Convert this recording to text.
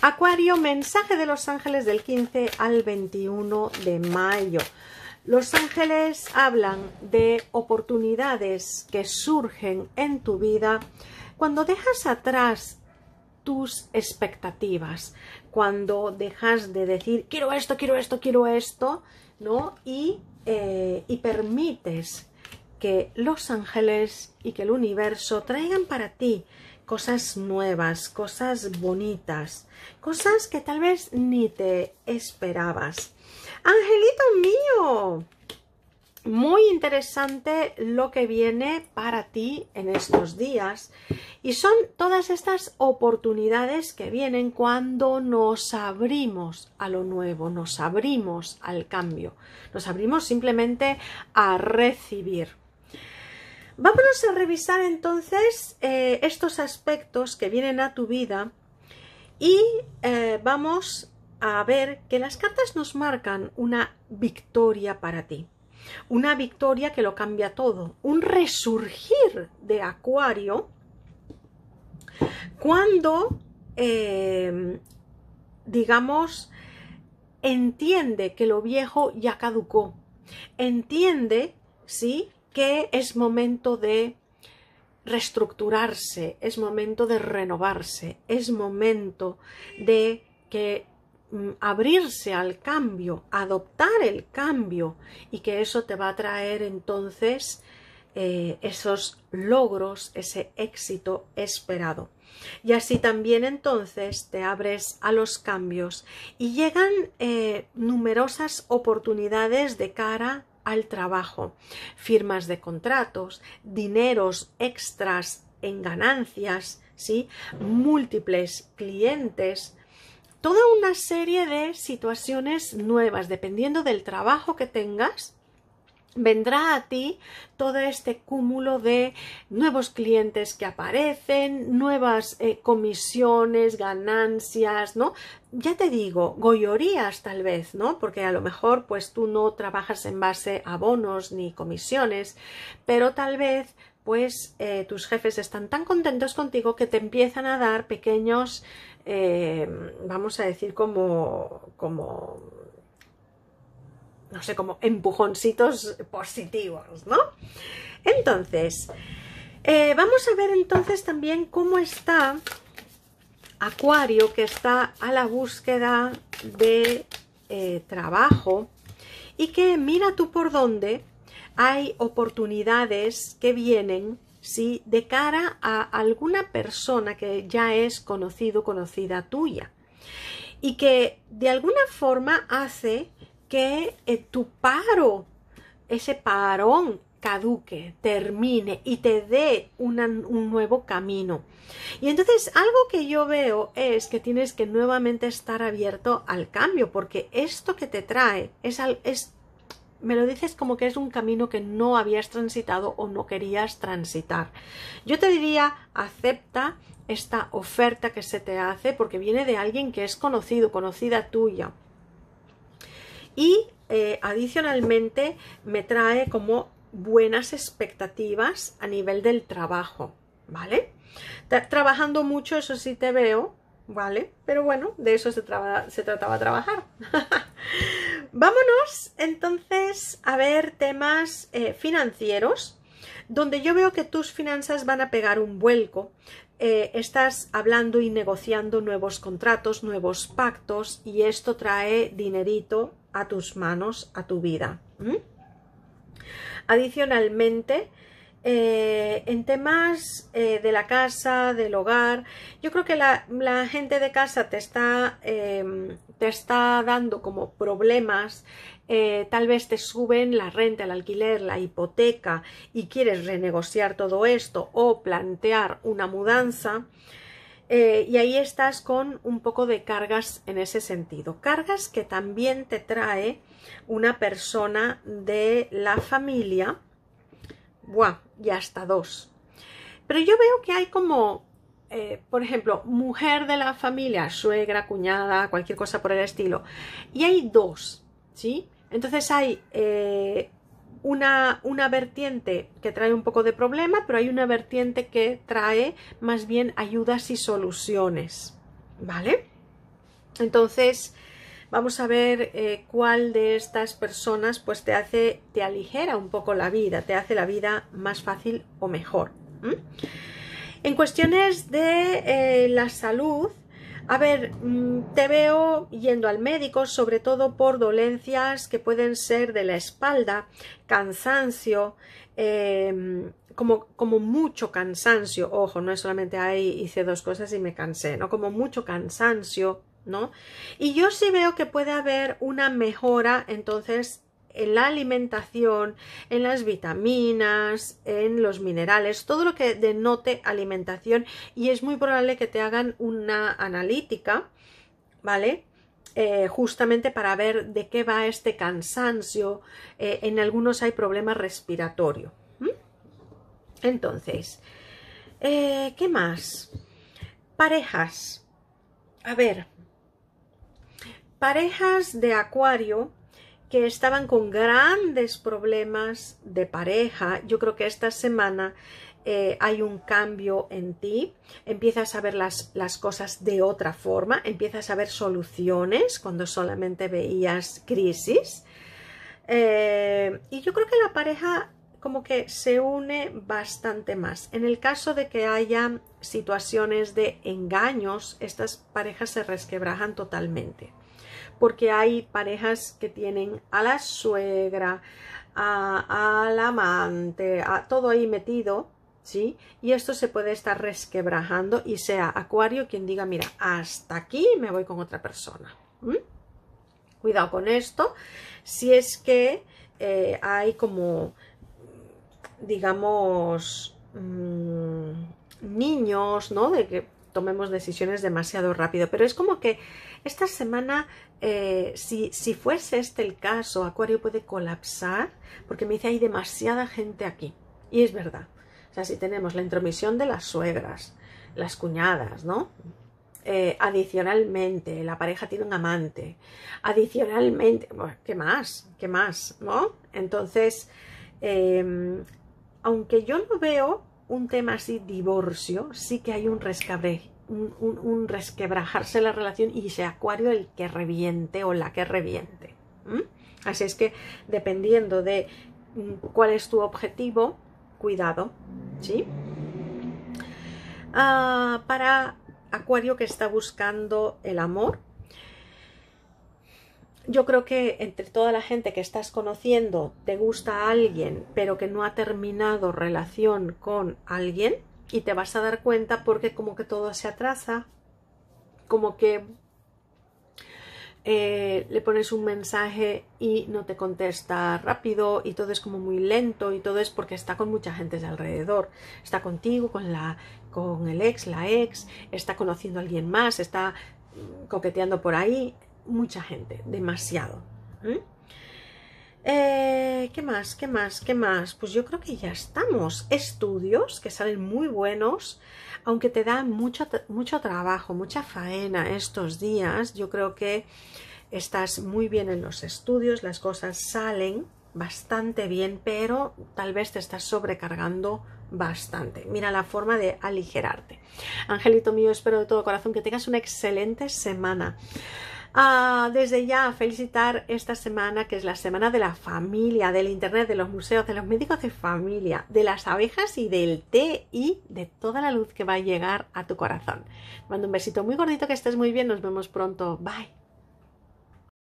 Acuario, mensaje de los ángeles del 15 al 21 de mayo. Los ángeles hablan de oportunidades que surgen en tu vida cuando dejas atrás tus expectativas, cuando dejas de decir quiero esto, quiero esto, quiero esto, ¿no? Y, eh, y permites que los ángeles y que el universo traigan para ti cosas nuevas, cosas bonitas, cosas que tal vez ni te esperabas. Angelito mío, muy interesante lo que viene para ti en estos días y son todas estas oportunidades que vienen cuando nos abrimos a lo nuevo, nos abrimos al cambio, nos abrimos simplemente a recibir. Vámonos a revisar entonces eh, estos aspectos que vienen a tu vida y eh, vamos a ver que las cartas nos marcan una victoria para ti. Una victoria que lo cambia todo. Un resurgir de Acuario cuando, eh, digamos, entiende que lo viejo ya caducó. Entiende, ¿sí? que es momento de reestructurarse, es momento de renovarse, es momento de que mm, abrirse al cambio, adoptar el cambio y que eso te va a traer entonces eh, esos logros, ese éxito esperado. Y así también entonces te abres a los cambios y llegan eh, numerosas oportunidades de cara al trabajo, firmas de contratos, dineros extras en ganancias, ¿sí? múltiples clientes, toda una serie de situaciones nuevas, dependiendo del trabajo que tengas, vendrá a ti todo este cúmulo de nuevos clientes que aparecen, nuevas eh, comisiones, ganancias, ¿no? Ya te digo, goyorías tal vez, ¿no? Porque a lo mejor pues tú no trabajas en base a bonos ni comisiones, pero tal vez pues eh, tus jefes están tan contentos contigo que te empiezan a dar pequeños, eh, vamos a decir, como no sé, como empujoncitos positivos, ¿no? Entonces, eh, vamos a ver entonces también cómo está Acuario, que está a la búsqueda de eh, trabajo y que mira tú por dónde hay oportunidades que vienen ¿sí? de cara a alguna persona que ya es conocido, conocida tuya y que de alguna forma hace que eh, tu paro, ese parón caduque, termine y te dé un nuevo camino. Y entonces algo que yo veo es que tienes que nuevamente estar abierto al cambio, porque esto que te trae es, es me lo dices como que es un camino que no habías transitado o no querías transitar. Yo te diría, acepta esta oferta que se te hace porque viene de alguien que es conocido, conocida tuya y eh, adicionalmente me trae como buenas expectativas a nivel del trabajo, ¿vale? trabajando mucho, eso sí te veo, ¿vale? Pero bueno, de eso se, trataba de trataba trabajar. Vámonos entonces a ver temas eh, financieros, donde yo veo que tus finanzas van a pegar un vuelco. Eh, estás hablando y negociando nuevos contratos, nuevos pactos y esto trae dinerito tus manos, a tu vida. Adicionalmente, eh, en temas eh, de la casa, del hogar, yo creo que la, gente de casa te está, em, te está dando como problemas, eh, tal vez te suben la renta, el alquiler, la hipoteca y quieres renegociar todo esto o plantear una mudanza. Eh, y ahí estás con un poco de cargas en ese sentido. Cargas que también te trae una persona de la familia. Buah, y hasta dos. Pero yo veo que hay como, eh, por ejemplo, mujer de la familia, suegra, cuñada, cualquier cosa por el estilo. Y hay dos, ¿sí? Entonces hay eh, una, vertiente que trae un poco de problema, pero hay una vertiente que trae más bien ayudas y soluciones, ¿vale? Entonces, vamos a ver eh, cuál de estas personas pues te hace, te aligera un poco la vida, te hace la vida más fácil o mejor. En cuestiones de eh, la salud, a ver, mm, te veo yendo al médico, sobre todo por dolencias que pueden ser de la espalda, cansancio, em, como, como mucho cansancio, ojo, no es solamente ahí hice dos cosas y me cansé, ¿no? Como mucho cansancio, ¿no? Y yo sí veo que puede haber una mejora entonces en la alimentación, en las vitaminas, en los minerales, todo lo que denote alimentación y es muy probable que te hagan una analítica, ¿vale? Eh, justamente para ver de qué va este cansancio. Eh, en algunos hay problema respiratorio. Entonces, eh, ¿qué más? Parejas. A ver, parejas de acuario que estaban con grandes problemas de pareja, yo creo que esta semana eh, hay un cambio en ti, empiezas a ver las, cosas de otra forma, empiezas a ver soluciones cuando solamente veías crisis. Eh, y yo creo que la pareja como que se une bastante más. En el caso de que haya situaciones de engaños, estas parejas se resquebrajan totalmente porque hay parejas que tienen a la suegra, a, al amante, a todo ahí metido, ¿sí? Y esto se puede estar resquebrajando y sea Acuario quien diga, mira, hasta aquí me voy con otra persona. Cuidado con esto, si es que eh, hay como, digamos, mm, niños, ¿no? De que tomemos decisiones demasiado rápido, pero es como que esta semana, eh, si, si fuese este el caso, Acuario puede colapsar porque me dice hay demasiada gente aquí. Y es verdad. O sea, si tenemos la intromisión de las suegras, las cuñadas, ¿no? Eh, adicionalmente, la pareja tiene un amante. Adicionalmente, ¿qué más? ¿Qué más? ¿No? Entonces, em, aunque yo no veo un tema así divorcio, sí que hay un rescabre un, resquebrajarse la relación y sea acuario el que reviente o la que reviente. Así es que dependiendo de mm, cuál es tu objetivo, cuidado, ah, para acuario que está buscando el amor, yo creo que entre toda la gente que estás conociendo te gusta alguien, pero que no ha terminado relación con alguien, y te vas a dar cuenta porque como que todo se atrasa, como que eh, le pones un mensaje y no te contesta rápido y todo es como muy lento y todo es porque está con mucha gente de alrededor, está contigo, con la con el ex, la ex, está conociendo a alguien más, está coqueteando por ahí, mucha gente, demasiado. Eh, ¿Qué más? ¿Qué más? ¿Qué más? Pues yo creo que ya estamos. Estudios que salen muy buenos, aunque te dan mucho, mucho trabajo, mucha faena estos días. Yo creo que estás muy bien en los estudios, las cosas salen bastante bien, pero tal vez te estás sobrecargando bastante. Mira la forma de aligerarte. Angelito mío, espero de todo corazón que tengas una excelente semana. Ah, desde ya felicitar esta semana, que es la semana de la familia, del Internet, de los museos, de los médicos de familia, de las abejas y del té y de toda la luz que va a llegar a tu corazón. mando un besito muy gordito, que estés muy bien, nos vemos pronto. Bye.